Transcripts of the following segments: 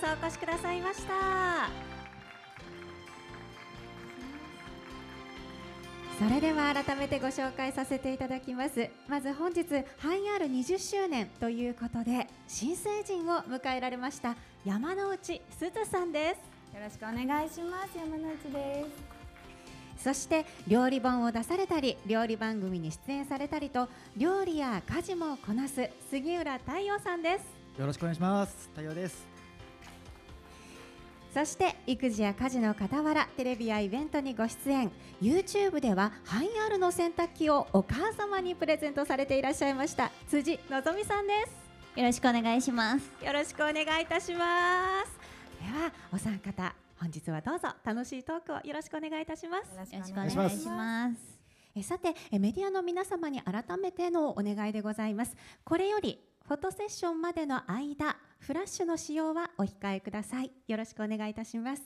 さんお越しくださいましたそれでは改めてご紹介させていただきますまず本日ハイアール20周年ということで新成人を迎えられました山内すずさんですよろしくお願いします山内ですそして料理本を出されたり料理番組に出演されたりと料理や家事もこなす杉浦太陽さんですよろしくお願いします太陽ですそして育児や家事の傍らテレビやイベントにご出演 YouTube ではハイアールの洗濯機をお母様にプレゼントされていらっしゃいました辻のぞみさんですよろしくお願いしますよろしくお願いいたしますではお三方本日はどうぞ楽しいトークをよろしくお願いいたしますよろしくお願いしますえさてメディアの皆様に改めてのお願いでございますこれよりフォトセッションまでの間フラッシュの使用はお控えくださいよろしくお願いいたします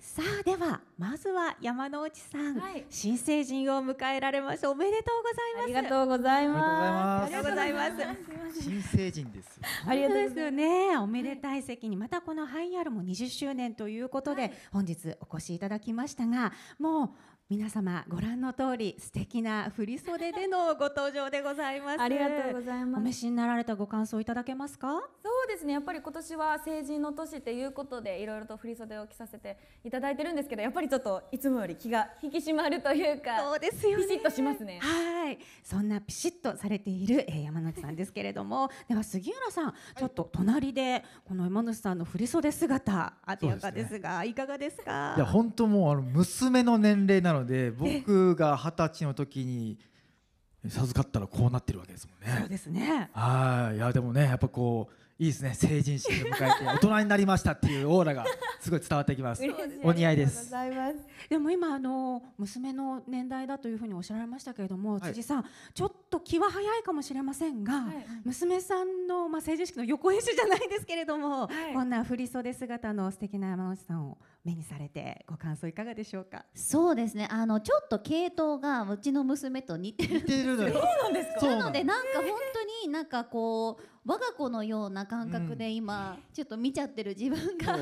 さあではまずは山之内さん、はい、新成人を迎えられましたおめでとうございますありがとうございますありがとうございます新成人ですありがとうですよねおめでたい席に、はい、またこのハイアルも20周年ということで、はい、本日お越しいただきましたがもう皆様ご覧の通り素敵な振袖でのご登場でございますありがとうございますお召しになられたご感想いただけますかそそうですねやっぱり今年は成人の年っていうことでいろいろと振袖を着させていただいてるんですけどやっぱりちょっといつもより気が引き締まるというかそうですよ、ね、ピシッとしますねはいそんなピシッとされている、えー、山之内さんですけれどもでは杉浦さん、ちょっと隣でこの山之内さんの振袖姿あてやかですが、ね、いかがですかいや本当もうあの娘の年齢なので僕が二十歳の時に授かったらこうなってるわけですもんね。そうですねはいいやでもねやっぱこういいですね成人式を迎えて大人になりましたっていうオーラがすごい伝わってきますお似合いですでも今あの娘の年代だというふうにおっしゃられましたけれども、はい、辻さんちょっと気は早いかもしれませんが、はい、娘さんのまあ成人式の横編集じゃないですけれども、はい、こんな振袖姿の素敵な山内さんを目にされてご感想いかがでしょうかそうですねあのちょっと系統がうちの娘と似てる似てるのよそうなんですかなのでなんか本当にになんかこう我が子のような感覚で今、ちょっと見ちゃってる自分が、う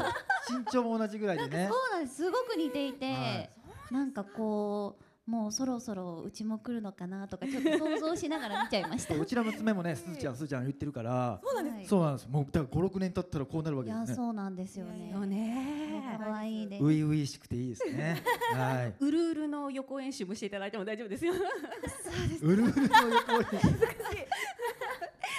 ん、身 長も同じぐらいでねそうなんですすごく似ていて、はい、なんかこうもうそろそろうちも来るのかなとかちょっと想像しながら見ちゃいました うちの娘もねすずちゃんすずちゃん言ってるからそうなんです、はい、そうなんですもうだから56年経ったらこうなるわけですねいやそうなんですよねよね可愛いです初々しくていいですね はいうるうるの予行演習もしていただいても大丈夫ですよそうですうるうるの予行演習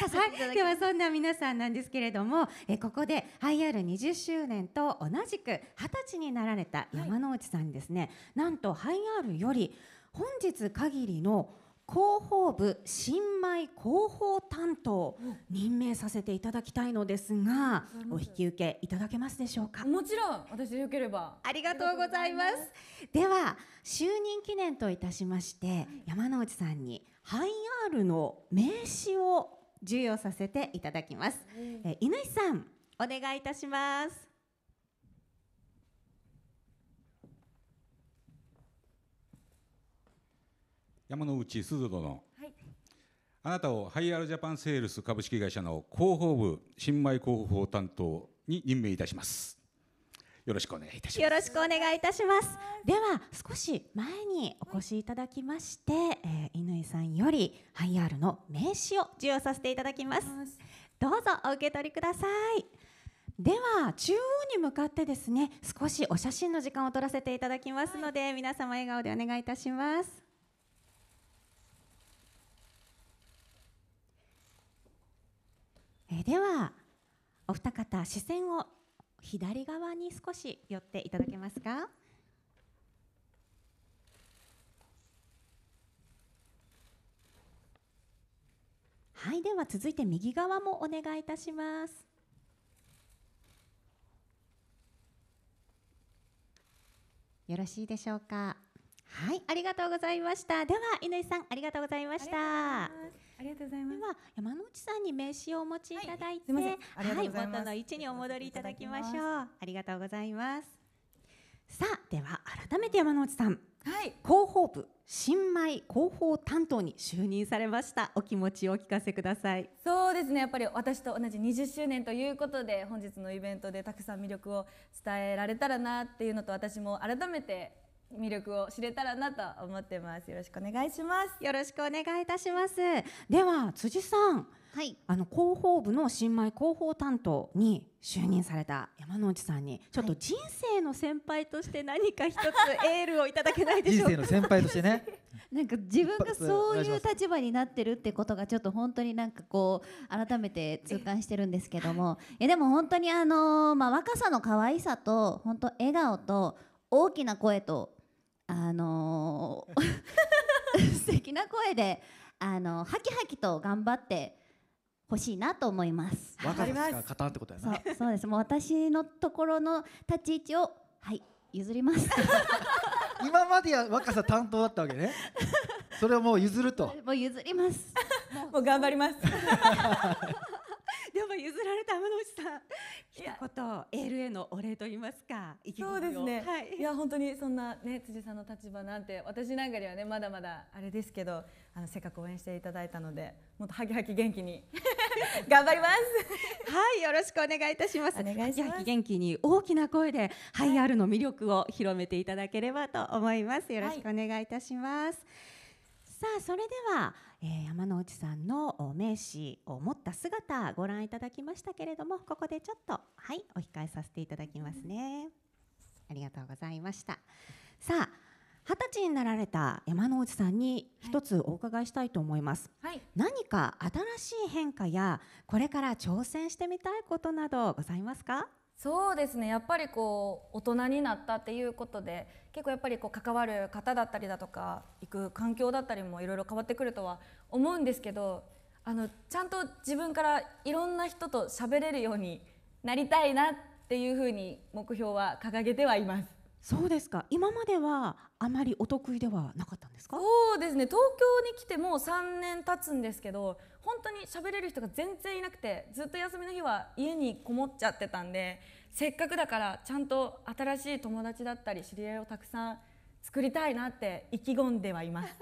はい、ではそんな皆さんなんですけれども、えここで IR20 周年と同じく二十歳になられた山之内さんにですね、はい、なんと IR より本日限りの広報部新米広報担当、任命させていただきたいのですが、お引き受けいただけますでしょうかもちろん私よければありがとうございますでは就任記念といたしまして、はい、山之内さんにハイアールの名刺を授与させていただきます、えー、犬さんお願いいたします山之内鈴殿、はい、あなたをハイアールジャパンセールス株式会社の広報部新米広報担当に任命いたしますよろしくお願いいたしますよろしくお願いいたしますでは少し前にお越しいただきまして、はい、えー、井さんよりハイアールの名刺を授与させていただきますどうぞお受け取りくださいでは中央に向かってですね少しお写真の時間を取らせていただきますので、はい、皆様笑顔でお願いいたしますえではお二方視線を左側に少し寄っていただけますかはいでは続いて右側もお願いいたしますよろしいでしょうかはいありがとうございましたでは井上さんありがとうございましたありがとうございます。では山内さんに名刺をお持ちいただいて、はい、いは元の位置にお戻りいただきましょう。ありがとうございます。さあでは改めて山内さん、はい、広報部新米広報担当に就任されましたお気持ちをお聞かせくださいそうですねやっぱり私と同じ20周年ということで本日のイベントでたくさん魅力を伝えられたらなっていうのと私も改めて魅力を知れたらなと思ってますよろしくお願いしますよろしくお願いいたしますでは辻さんはいあの広報部の新米広報担当に就任された山之内さんにちょっと人生の先輩として何か一つエールをいただけないでしょうか人生の先輩としてね なんか自分がそういう立場になってるってことがちょっと本当になんかこう改めて痛感してるんですけどもえでも本当にあのまあ若さの可愛さと本当笑顔と大きな声とあのー、素敵な声であのはきはきと頑張って欲しいなと思いますわかります勝たんってことやなそうそうですもう私のところの立ち位置をはい譲ります 今までは若さ担当だったわけねそれをもう譲ると もう譲りますもう頑張りますでも譲られた天野内さん一言エールへのお礼と言いますかそうですね、はい、いや本当にそんなね辻さんの立場なんて私なんかにはねまだまだあれですけどあのせっかく応援していただいたのでもっとハキハキ元気に 頑張りますはいよろしくお願いいたしますお願いします元気に大きな声でハイアールの魅力を広めていただければと思いますよろしくお願いいたします、はい、さあそれではえ山之内さんの名刺を持った姿ご覧いただきましたけれどもここでちょっとはいお控えさせていただきますねありがとうございましたさあ二十歳になられた山之内さんに一つお伺いしたいと思います、はい、何か新しい変化やこれから挑戦してみたいことなどございますかそうですねやっぱりこう大人になったっていうことで結構やっぱりこう関わる方だったりだとか行く環境だったりもいろいろ変わってくるとは思うんですけどあのちゃんと自分からいろんな人と喋れるようになりたいなっていうふうに目標は掲げてはいます。そうですか今まではあまりお得意ではなかったんですかそうですね東京に来てもう3年経つんですけど本当に喋れる人が全然いなくてずっと休みの日は家にこもっちゃってたんでせっかくだからちゃんと新しい友達だったり知り合いをたくさん作りたいなって意気込んではいます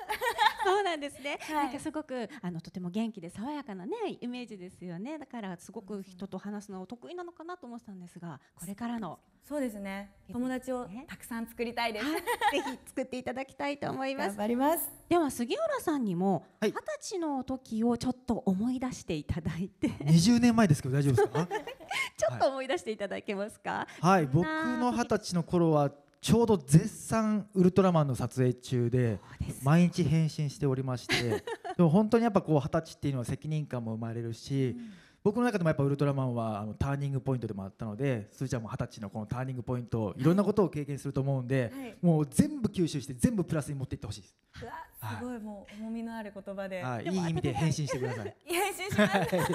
そうなんですね、はい、なんかすごくあのとても元気で爽やかなねイメージですよねだからすごく人と話すの得意なのかなと思ったんですがこれからのそうですね友達をたくさん作りたいです、ぜひ作っていただきたいと思います頑張りますでは杉浦さんにも二十歳の時をちょっと思い出していただいて二十年前ですけど大丈夫ですか ちょっと思い出していただけますか、はい、はい、僕の二十歳の頃はちょうど絶賛ウルトラマンの撮影中で毎日変身しておりまして でも本当にやっぱこう二十歳っていうのは責任感も生まれるし、僕の中でもやっぱウルトラマンはあのターニングポイントでもあったのですーちゃんも二十歳のこのターニングポイントいろんなことを経験すると思うんで、もう全部吸収して全部プラスに持っていってほしいです。すごいもう重みのある言葉で、はい、いい意味で返信してください。返信します。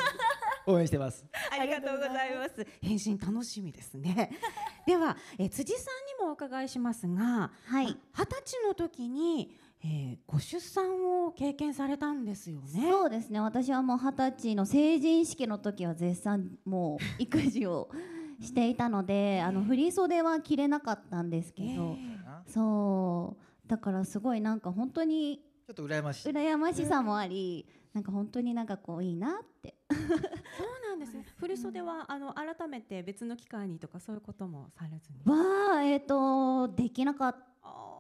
応援して ます。ありがとうございます。返信楽しみですね。では、え辻さんにもお伺いしますが二十、はい、歳の時に、えー、ご出産を経験されたんですよねそうですね私はもう二十歳の成人式の時は絶賛もう育児をしていたので、あの振り袖は着れなかったんですけど、えー、そうだからすごいなんか本当にちょっと羨ましい羨ましさもあり、なんか本当になんかこういいなってそうなんですね。振袖は、あの改めて別の機会にとかそういうこともされずに。はえっ、ー、とできなかっ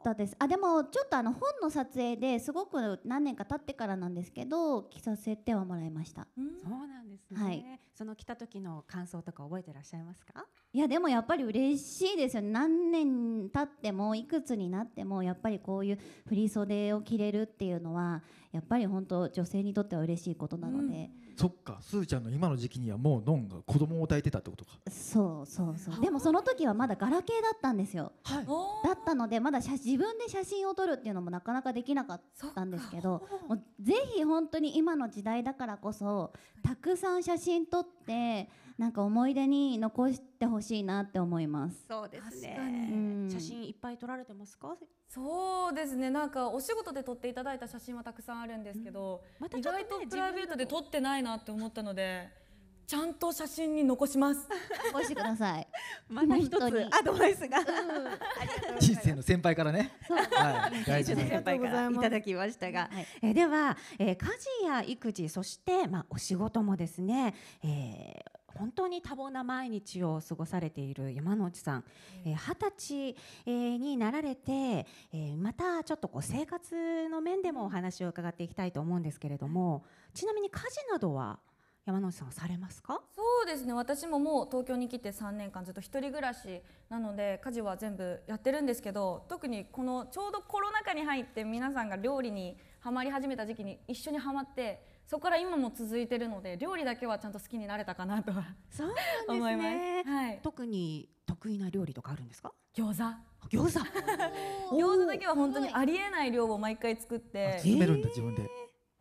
たです。あでもちょっとあの本の撮影ですごく何年か経ってからなんですけど着させてはもらいました。うん、そうなんですね。はい。その着た時の感想とか覚えてらっしゃいますか？いやでもやっぱり嬉しいですよ。何年経ってもいくつになってもやっぱりこういう振袖を着れるっていうのはやっぱり本当女性にとっては嬉しいことなので、うん、そっかすーちゃんの今の時期にはもうのんが子供を抱いてたってことかそうそうそうでもその時はまだガラケーだったんですよ、はい、だったのでまだ自分で写真を撮るっていうのもなかなかできなかったんですけどもうぜひ本当に今の時代だからこそたくさん写真撮って。なんか思い出に残してほしいなって思いますそうですね、写真いっぱい撮られてますかそうですねなんかお仕事で撮っていただいた写真はたくさんあるんですけど、うんまね、意外とプライベートで撮ってないなって思ったのでちゃんと写真に残します。お残してください。また一つアドバイスが、人生の先輩からね。はい、大事な先輩からいただきましたが、はい、えでは、えー、家事や育児そしてまあお仕事もですね、えー、本当に多忙な毎日を過ごされている山之内さん二十、えー、歳、えー、になられて、えー、またちょっとこう生活の面でもお話を伺っていきたいと思うんですけれどもちなみに家事などは山之内さんされますかそうですね私ももう東京に来て3年間ずっと1人暮らしなので家事は全部やってるんですけど特にこのちょうどコロナ禍に入って皆さんが料理にはまり始めた時期に一緒にはまって。そこから今も続いてるので料理だけはちゃんと好きになれたかなとそう思います、はい、特に得意な料理とかあるんですか餃子餃子 餃子だけは本当にありえない量を毎回作って、えめるんだ自分で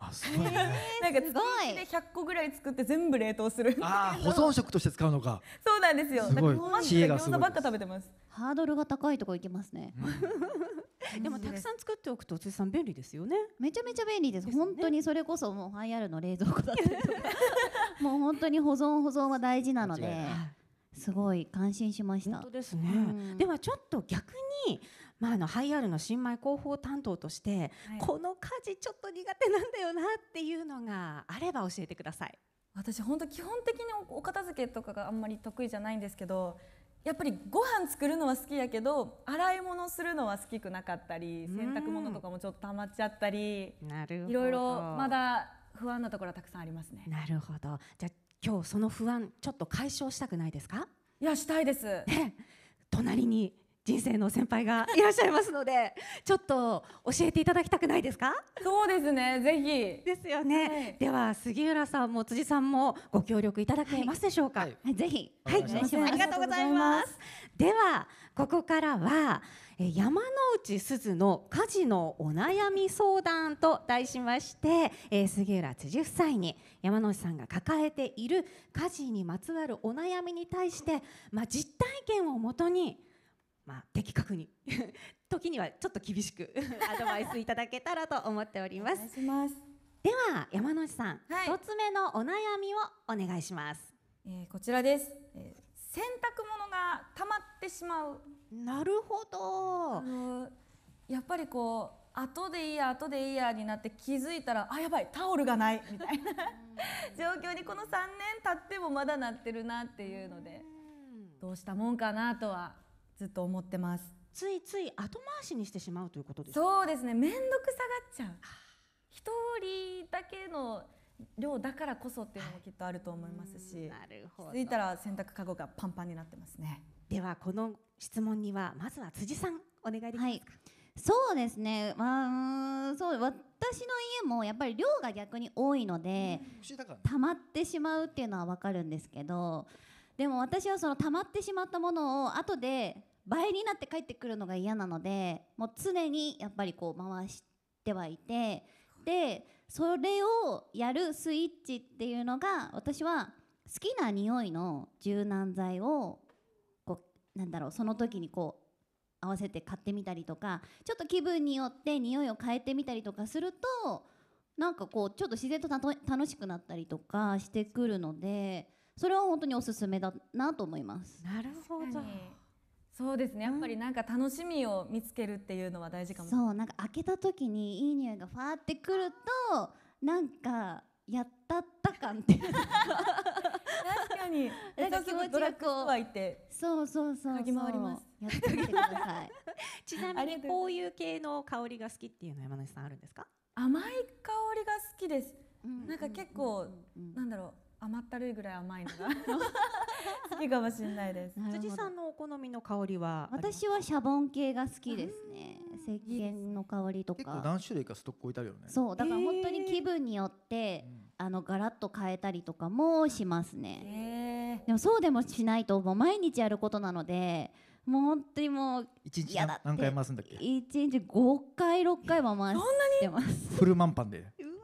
あ すごい、ね、なんか月で100個ぐらい作って全部冷凍するああ保存食として使うのかそうなんですよすごい知恵がすごいばっか食べてますハードルが高いとこ行きますね、うん、でもたくさん作っておくと辻さん便利ですよねめちゃめちゃ便利です、ね、本当にそれこそもう IR の冷蔵庫だったりとかもう本当に保存保存は大事なのですごい感心しました本当ですね、うん、ではちょっと逆にまあ、あのハイアールの新米広報担当として、はい、この家事ちょっと苦手なんだよなっていうのがあれば教えてください私本当基本的にお片付けとかがあんまり得意じゃないんですけどやっぱりご飯作るのは好きやけど洗い物するのは好きくなかったり洗濯物とかもちょっとたまっちゃったりいろいろまだ不安なところはたくさんありますね。なるほどじゃあ今日その不安ちょっと解消したくないですかいやしたいです、ね、隣に人生の先輩がいらっしゃいますのでちょっと教えていただきたくないですかそうですねぜひですよね、はい、では杉浦さんも辻さんもご協力いただけますでしょうか、はい、ぜひはい、はい、ありがとうございますではここからは山内すずの家事のお悩み相談と題しまして、えー、杉浦辻夫妻に山内さんが抱えている家事にまつわるお悩みに対して、まあ、実体験をもとにまあ、的確に 時にはちょっと厳しく アドバイスいただけたらと思っております。ますでは山之内さん、はい、つ目のお悩みをお願いします。えー、こちらです、えー、洗濯物が溜まってしまう。なるほど。やっぱりこう後でいいや後でいいやになって気づいたらあやばいタオルがないみたいな状況にこの3年経ってもまだなってるなっていうのでどうしたもんかなとはずっと思ってますついつい後回しにしてしまうということですそうですね面倒くさがっちゃう一人だけの量だからこそっていうのもきっとあると思いますし、なるほどいたら洗濯かごがパンパンになってますねではこの質問にはまずは辻さんお願いできますか、はい、そうですね、まあ、そう私の家もやっぱり量が逆に多いので、うん、たまってしまうっていうのは分かるんですけどでも私はその溜まってしまったものを後で倍になって帰ってくるのが嫌なのでもう常にやっぱりこう回してはいてでそれをやるスイッチっていうのが私は好きな匂いの柔軟剤をこうなんだろうその時にこう合わせて買ってみたりとかちょっと気分によって匂いを変えてみたりとかするとなんかこうちょっと自然と楽しくなったりとかしてくるので。それは本当におすすめだなと思います。なるほどそうですねやっぱりなんか楽しみを見つけるっていうのは大事かも、うん、そうなんか開けた時にいい匂いがファーってくるとなんかやったった感って確かに なんか気持ちがこうそうそうそう嗅ぎ回りますやってみてください ちなみにこういう系の香りが好きっていうのは山梨さんあるんですか甘い香りが好きです、なんか結構、なんだろう甘ったるいぐらい甘いのが 好きかもしれないです。辻さんのお好みの香りは私はシャボン系が好きですね。石鹸の香りとか何種類かストック置いてあるよね。そうだから本当に気分によって、あのガラッと変えたりとかもしますね。でもそうでもしないともう毎日やることなので。もう本当にもう一日何回回すんだっけ？一日五回六回は回してます。フル満ンで。うわ。えー、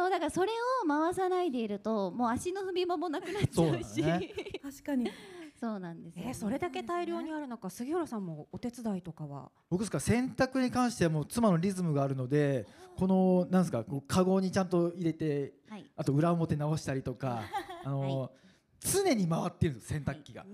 そうだからそれを回さないでいるともう足の踏み場もなくなっちゃうしね、確かにそうなんです、ね、えー、それだけ大量にある中、杉浦さんもお手伝いとかは僕ですか洗濯に関してはもう妻のリズムがあるのでこのなんですかこうカゴにちゃんと入れて、はい、あと裏表直したりとか あの、はい、常に回ってるんです洗濯機が、は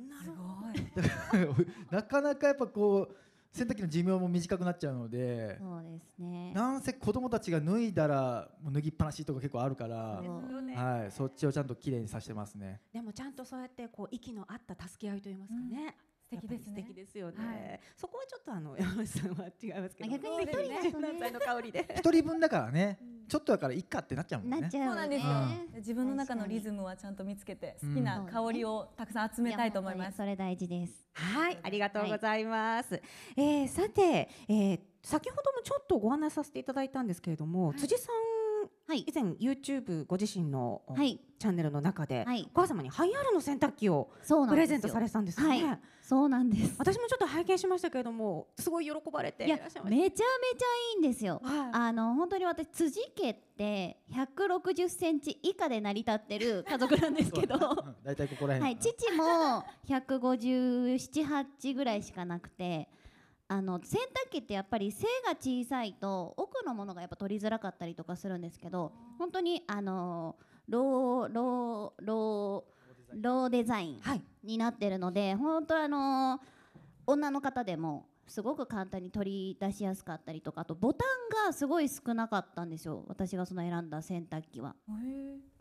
い、すごいなかなかやっぱこう洗濯機の寿命も短くなっちゃうのでそうですねなんせ子供たちが脱いだらもう脱ぎっぱなしとか結構あるから、ね、はい、そっちをちゃんときれいにさせてますねでもちゃんとそうやってこう息の合った助け合いといいますかね、敵です、ね、素敵ですよね、はい、そこはちょっとあの 山内さんは違いますけど逆に一人だとねの香りで 一人分だからね、ちょっとだからいっかってなっちゃうもんねそうなんですよ、自分の中のリズムはちゃんと見つけて好きな香りをたくさん集めたいと思います、それ大事ですはいありがとうございます、はい、えー、さて、えー、先ほどもちょっとご案内させていただいたんですけれども、はい、辻さんはい、以前 YouTube ご自身の、はい、チャンネルの中で、はい、お母様にハイアールの洗濯機をプレゼントされたんですね、はい、そうなんです私もちょっと拝見しましたけれどもすごい喜ばれていらっしゃいましためちゃめちゃいいんですよ、あの本当に私辻家って160センチ以下で成り立ってる家族なんですけど だいたいここら辺、はい、父も157、8ぐらいしかなくてあの洗濯機ってやっぱり背が小さいと奥のものがやっぱ取りづらかったりとかするんですけど本当にあのローローローローデザインになってるので、はい、本当あの女の方でもすごく簡単に取り出しやすかったりとかあとボタンがすごい少なかったんですよ私がその選んだ洗濯機は。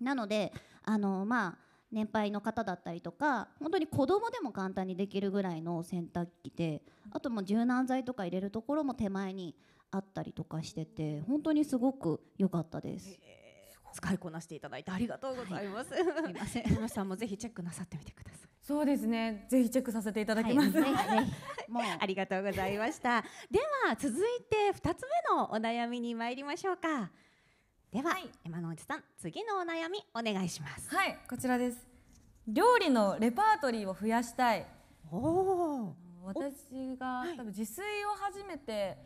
なのであのまあ年配の方だったりとか本当に子供でも簡単にできるぐらいの洗濯機であともう柔軟剤とか入れるところも手前にあったりとかしてて本当にすごく良かったです。使いこなしていただいてありがとうございます。はい、すみません、皆 さんもぜひチェックなさってみてください。そうですね、ぜひチェックさせていただきます。はい、もう ありがとうございました。では続いて2つ目のお悩みに参りましょうか。では、はい、山之内さん次のお悩みお願いしますはいこちらです料理のレパートリーを増やしたいお私が多分自炊を始めて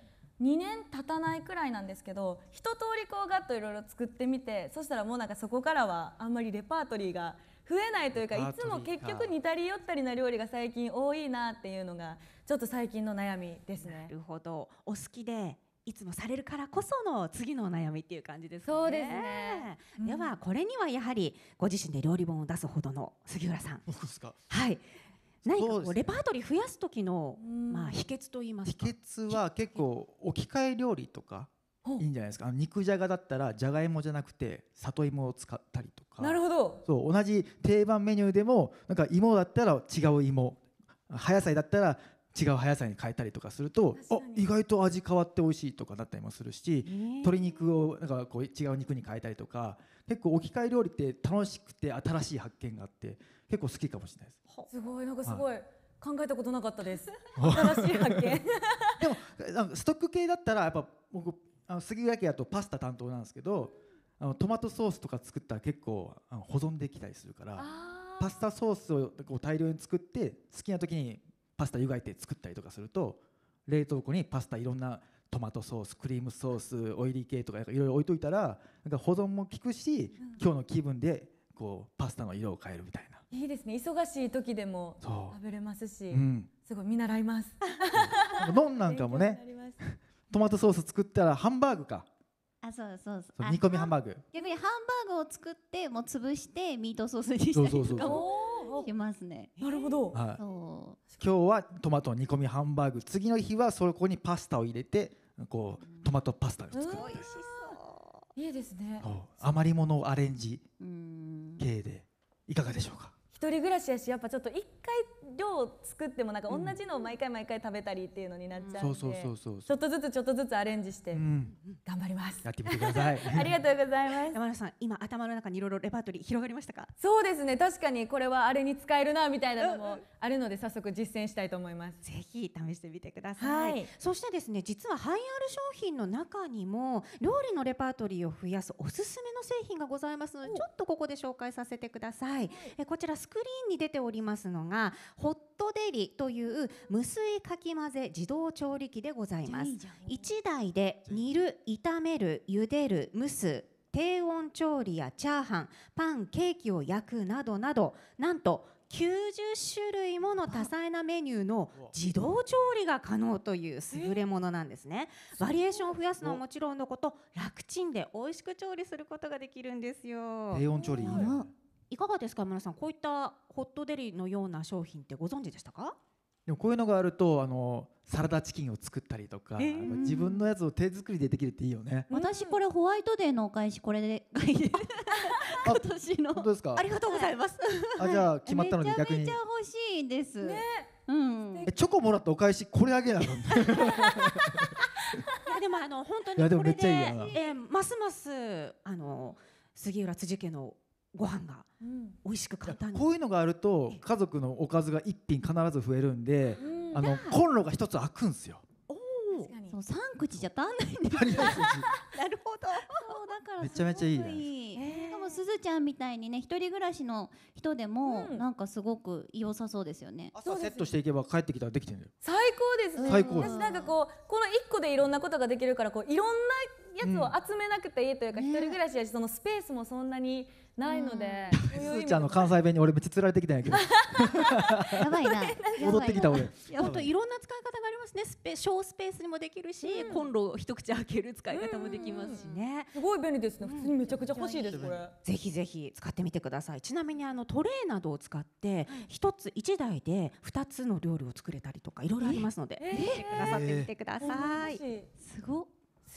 2年経たないくらいなんですけど一通りこうガッといろいろ作ってみてそしたらもうなんかそこからはあんまりレパートリーが増えないというかいつも結局似たり寄ったりな料理が最近多いなっていうのがちょっと最近の悩みですね。なるほどお好きでいつもされるからこその次のお悩みっていう感じですね。そうですね。ではこれにはやはりご自身で料理本を出すほどの杉浦さん。僕ですか。はい。何かこうレパートリー増やす時の、まあ秘訣と言いますか。秘訣は結構置き換え料理とかいいんじゃないですか。肉じゃがだったらじゃがいもじゃなくて里芋を使ったりとか。なるほど。そう同じ定番メニューでもなんか芋だったら違う芋。葉野菜だったら違う葉さに変えたりとかするとあ意外と味変わって美味しいとかだったりもするし、えー、鶏肉をなんかこう違う肉に変えたりとか結構置き換え料理って楽しくて新しい発見があって結構好きかもしれないです。すごいなんかすごい、はい考えたことなかったです。新しい発見。でもなんかストック系だったらやっぱ僕あの杉浦家だとパスタ担当なんですけど、あのトマトソースとか作ったら結構あの保存できたりするから、パスタソースをこう大量に作って好きな時にパスタ湯がいて作ったりとかすると冷凍庫にパスタいろんなトマトソースクリームソースオイリー系とかいろいろ置いといたらなんか保存も効くし、うん、今日の気分でこうパスタの色を変えるみたいないいですね忙しい時でも食べれますし、うん、すごい見習いますなんかもねトマトソース作ったらハンバーグかあそうそうそうそう煮込みハンバーグ逆にハンバーグを作ってもう潰してミートソースにしたりそうそとうそうかもしますねなるほど。はい、そう今日はトマト煮込みハンバーグ次の日はそこにパスタを入れてこうトマトパスタを作るみたい美ないいですね。余り物をアレンジうん系でいかがでしょうか一人暮らしやしやっぱちょっと一回量を作ってもなんか同じのを毎回毎回食べたりっていうのになっちゃうんで、ちょっとずつちょっとずつアレンジして頑張ります、うん、やってみてください ありがとうございます山田さん今頭の中にいろいろレパートリー広がりましたかそうですね確かにこれはあれに使えるなみたいなのもあるので早速実践したいと思いますぜひ試してみてください、はい、そしてですね実はハイアール商品の中にも料理のレパートリーを増やすおすすめの製品がございますのでちょっとここで紹介させてください、えこちらスクリーンに出ておりますのがホットデリという無水かき混ぜ自動調理器でございます。1台で煮る、炒める、茹でる、蒸す、低温調理やチャーハン、パン、ケーキを焼くなどなど、なんと90種類もの多彩なメニューの自動調理が可能という優れものなんですねバリエーションを増やすのはもちろんのこと楽ちんで美味しく調理することができるんですよ低温調理いいないかがですか村さんこういったホットデリーのような商品ってご存知でしたかでもこういうのがあるとあのサラダチキンを作ったりとか、えー、自分のやつを手作りでできるっていいよね。私これホワイトデーのお返しこれで今年の本当ですか。ありがとうございます。あじゃあ決まったので逆に。めちゃめちゃ欲しいです。ね。うん。チョコもらったお返しこれあげなの。いやでもあの本当にこれでいやでもめっちゃいいやえますますあの杉浦辻家のご飯が美味しく簡単に、こういうのがあると家族のおかずが一品必ず増えるんで、あのコンロが一つ開くんですよ。そう三口じゃ足んないんだよ。なるほど。そうだからめちゃめちゃいい。いい、えしかもすずちゃんみたいにね一人暮らしの人でも、なんかすごく良さそうですよね。朝セットしていけば帰ってきたらできてる最高ですね。最高私なんかこうこの一個でいろんなことができるからこういろんなやつを集めなくていいというか、うん、一人暮らしやしそのスペースもそんなにないので、うん、すーちゃんの関西弁に俺めっちゃつられてきたんやけど やばいな 戻ってきた俺本当いろんな使い方がありますねスペ小スペースにもできるし、うん、コンロを一口開ける使い方もできますしね、すごい便利ですね普通にめちゃくちゃ欲しいです、これぜひぜひ使ってみてくださいちなみにあのトレーなどを使って一つ一台で二つの料理を作れたりとかいろいろありますので、えー、くださってみてください、えー、すご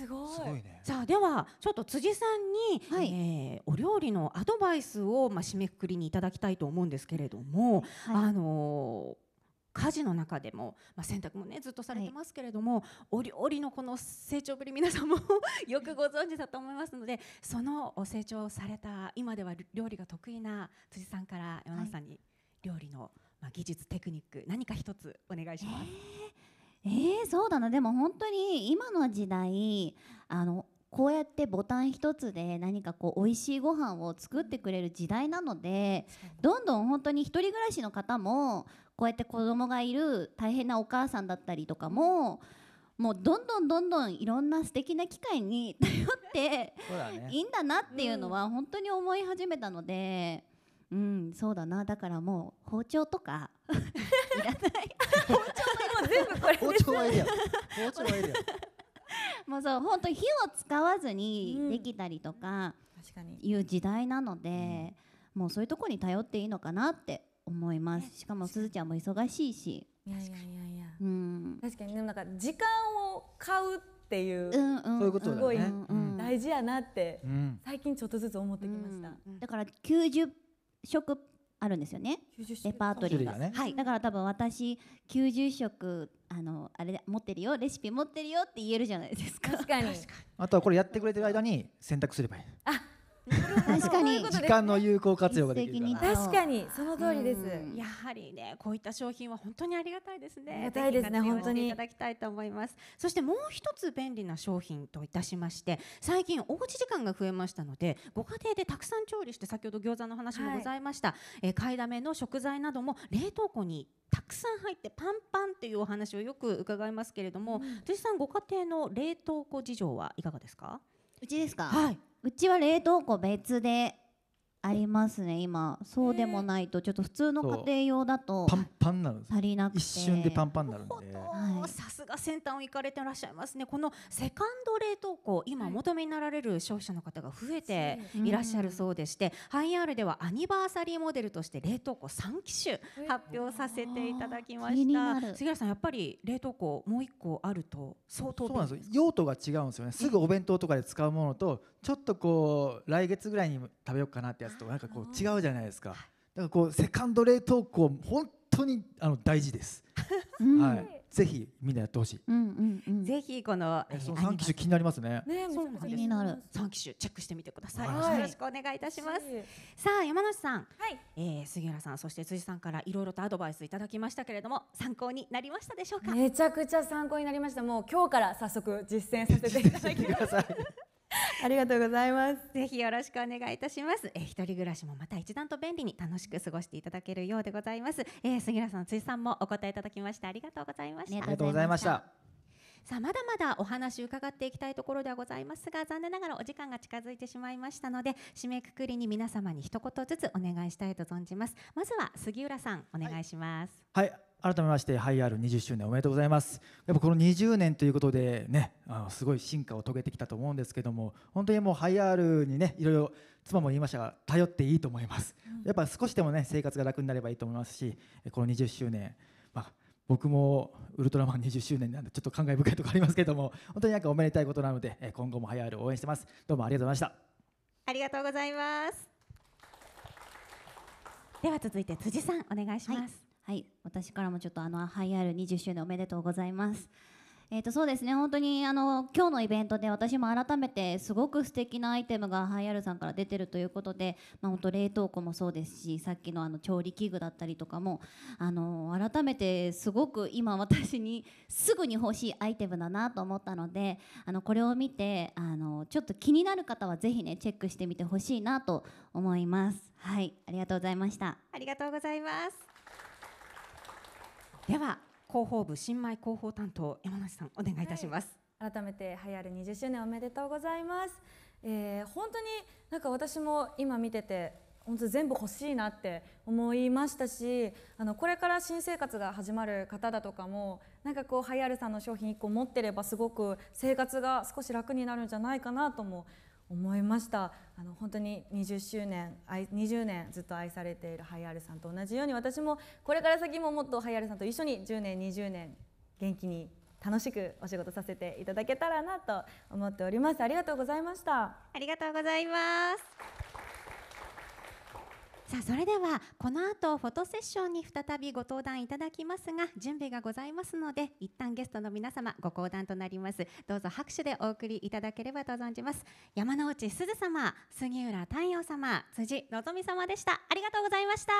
すごい。すごいね。さあではちょっと辻さんに、はい、えー、お料理のアドバイスをまあ締めくくりにいただきたいと思うんですけれども、はい、あのー家事の中でも、まあ、洗濯もねずっとされてますけれども、はい、お料理のこの成長ぶり皆さんも よくご存知だと思いますのでその成長された今では料理が得意な辻さんから山田さんに料理の、まあ、技術テクニック何か一つお願いします。えーえー、そうだなでも本当に今の時代あのこうやってボタン一つで何かこう美味しいご飯を作ってくれる時代なのでどんどん本当に1人暮らしの方もこうやって子供がいる大変なお母さんだったりとかももうどんどんどんどんいろんな素敵な機会に頼っていいんだなっていうのは本当に思い始めたのでうんそうだなだからもう包丁とか いらないもう全部これ包丁はいや包丁はいやもうそう本当火を使わずにできたりとかいう時代なので、もうそういうとこに頼っていいのかなって思いますしかもすずちゃんも忙しいし確かにうん、確かにでもなんか時間を買うっていう、うんうん、そういうことだよね、大事やなって、最近ちょっとずつ思ってきました、うんうん、だから90食あるんですよねレパートリーが、ね、はい、だから多分私90食あのあれ持ってるよレシピ持ってるよって言えるじゃないですか確かにあとはこれやってくれてる間に選択すればいいあ確かに時間の有効活用ができるか確かにその通りです、やはりねこういった商品は本当にありがたいですねありがたいですね本当にいただきたいと思いますそしてもう一つ便利な商品といたしまして最近おうち時間が増えましたのでご家庭でたくさん調理して先ほど餃子の話もございました、はい、え買いだめの食材なども冷凍庫にたくさん入ってパンパンっていうお話をよく伺いますけれども、うん、辻さんご家庭の冷凍庫事情はいかがですかうちですかはいうちは冷凍庫別でありますね今そうでもないとちょっと普通の家庭用だとパンパンなる足りなくて一瞬でパンパンになるんでさすが先端を行かれてらっしゃいますねこのセカンド冷凍庫今求めになられる消費者の方が増えていらっしゃるそうでして、ハイアールではアニバーサリーモデルとして冷凍庫3機種発表させていただきました杉原さんやっぱり冷凍庫もう一個あると相当そうなんです用途が違うんですよねすぐお弁当とかで使うものとちょっとこう来月ぐらいに食べようかなってつとなんかこう違うじゃないですかだからこうセカンド冷凍庫本当にあの大事です、はいぜひみんなやってほしい。うんうんうん、ぜひこの三機種気になりますね。ね、う気になる。三機種チェックしてみてください。よろしくお願いいたします。さあ山梨さん、はい、えー、杉浦さんそして辻さんからいろいろとアドバイスいただきましたけれども参考になりましたでしょうか。めちゃくちゃ参考になりました。もう今日から早速実践させていただきます。ありがとうございます。ぜひよろしくお願いいたします。えー、一人暮らしもまた一段と便利に楽しく過ごしていただけるようでございます。えー、杉浦さん、辻さんもお答えいただきましてありがとうございました。ありがとうございました。さあまだまだお話伺っていきたいところではございますが残念ながらお時間が近づいてしまいましたので締めくくりに皆様に一言ずつお願いしたいと存じますまずは杉浦さんお願いしますはい、はい改めまして、ハイアール20周年おめでとうございます。やっぱこの20年ということでね、あのすごい進化を遂げてきたと思うんですけども、本当にもうハイアールにね、いろいろ妻も言いましたが、頼っていいと思います。やっぱ少しでもね、生活が楽になればいいと思いますし、この20周年、まあ、僕もウルトラマン20周年なんでちょっと感慨深いところありますけども本当になんかおめでたいことなので今後もハイアール応援してますどうもありがとうございましたありがとうございますでは続いて辻さんお願いします、はいはい、私からもちょっとあのハイアール20周年おめでとうございます。えー、とそうですね本当にあの今日のイベントで私も改めてすごく素敵なアイテムがハイアールさんから出てるということで、まあ、本当冷凍庫もそうですしさっきのあの調理器具だったりとかもあの改めてすごく今私にすぐに欲しいアイテムだなと思ったのであのこれを見てあのちょっと気になる方はぜひねチェックしてみてほしいなと思います。はいありがとうございましたありがとうございますでは広報部新米広報担当山梨さんお願いいたします、はい、改めて流行る20周年おめでとうございます、えー、本当になんか私も今見てて本当全部欲しいなって思いましたしあのこれから新生活が始まる方だとかもなんかこうはやるさんの商品1個持ってればすごく生活が少し楽になるんじゃないかなとも思いましたあの本当に20周年20年ずっと愛されているハイアールさんと同じように私もこれから先ももっとハイアールさんと一緒に10年20年元気に楽しくお仕事させていただけたらなと思っておりますありがとうございましたありがとうございますさあそれではこの後フォトセッションに再びご登壇いただきますが準備がございますので一旦ゲストの皆様ご講談となりますどうぞ拍手でお送りいただければと存じます山之内すず様杉浦太陽様辻の様でしたありがとうございました